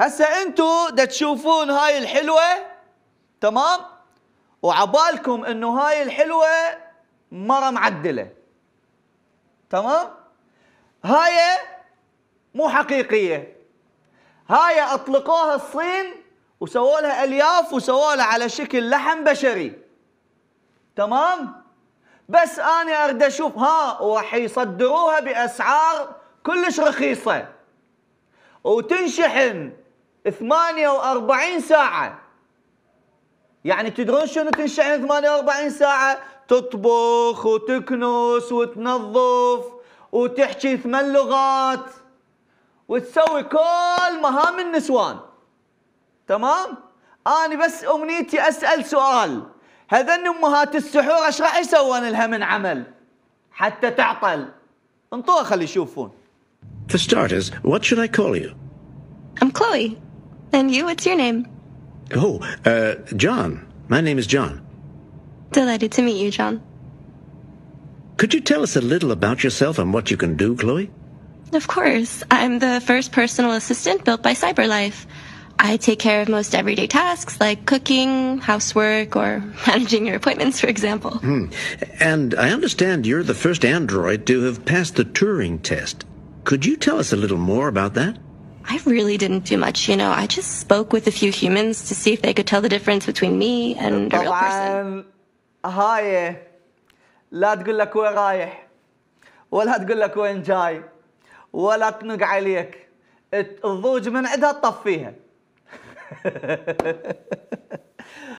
هسا انتو دا تشوفون هاي الحلوة تمام وعبالكم انه هاي الحلوة مرة معدلة تمام هاي مو حقيقية هاي اطلقوها الصين وسووا لها الياف وسووا لها على شكل لحم بشري تمام بس انا اريد اشوف ها وراح يصدروها باسعار كلش رخيصه وتنشحن 48 ساعة يعني تدرون شنو تنشحن 48 ساعة تطبخ وتكنس وتنظف وتحكي ثمان لغات وتسوي كل مهام النسوان تمام أنا بس أمنيتي أسأل سؤال هذن أمهات السحور ايش راح يسوون لها من عمل حتى تعقل انطوها خلي يشوفون For starters, what should I call you? I'm Chloe. And you, what's your name? Oh, uh, John. My name is John. Delighted to meet you, John. Could you tell us a little about yourself and what you can do, Chloe? Of course. I'm the first personal assistant built by CyberLife. I take care of most everyday tasks like cooking, housework, or managing your appointments, for example. Hmm. And I understand you're the first android to have passed the Turing test. Could you tell us a little more about that? I really didn't do much, you know. I just spoke with a few humans to see if they could tell the difference between me and a real person. هاي لا تقول لك وين رايح ولا تقول لك وين جاي ولا تنق عليك الضوج من عندها تطفيها